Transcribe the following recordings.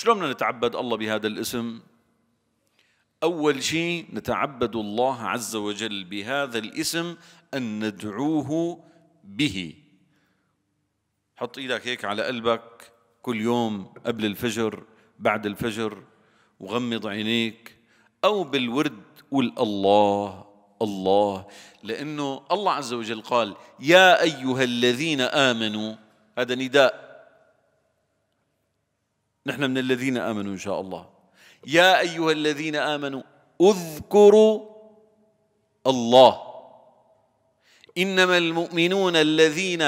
شلون بدنا نتعبد الله بهذا الاسم أول شيء نتعبد الله عز وجل بهذا الاسم أن ندعوه به حط إيدك هيك على قلبك كل يوم قبل الفجر بعد الفجر وغمض عينيك أو بالورد قول الله الله لأنه الله عز وجل قال يا أيها الذين آمنوا هذا نداء نحن من الذين امنوا ان شاء الله يا ايها الذين امنوا اذكروا الله انما المؤمنون الذين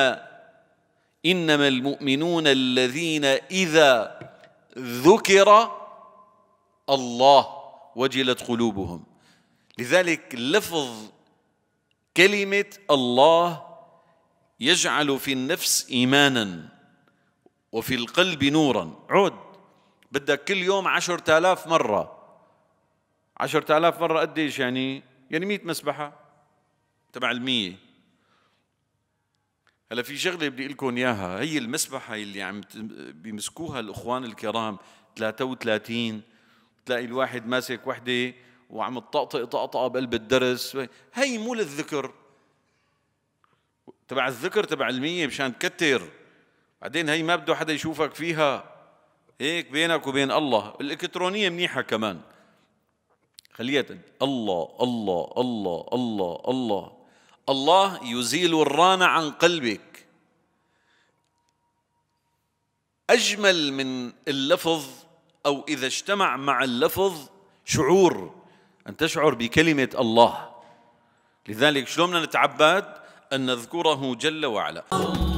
انما المؤمنون الذين اذا ذكر الله وجلت قلوبهم لذلك لفظ كلمه الله يجعل في النفس ايمانا وفي القلب نورا عود بدك كل يوم عشرة آلاف مرة عشرة آلاف مرة قديش يعني يعني مئة مسبحة تبع المية هلا في شغله بدي اقول لكم اياها هي المسبحه اللي عم بيمسكوها الاخوان الكرام 33 تلاقي الواحد ماسك وحده وعم تطقطق طقطقه بقلب الدرس هي مو للذكر تبع الذكر تبع المية مشان تكتر بعدين هي ما بده حدا يشوفك فيها هيك بينك وبين الله الإلكترونية منيحة كمان خليها الله الله الله الله الله الله يزيل الران عن قلبك أجمل من اللفظ أو إذا اجتمع مع اللفظ شعور أن تشعر بكلمة الله لذلك شلون نتعبد أن نذكره جل وعلا الله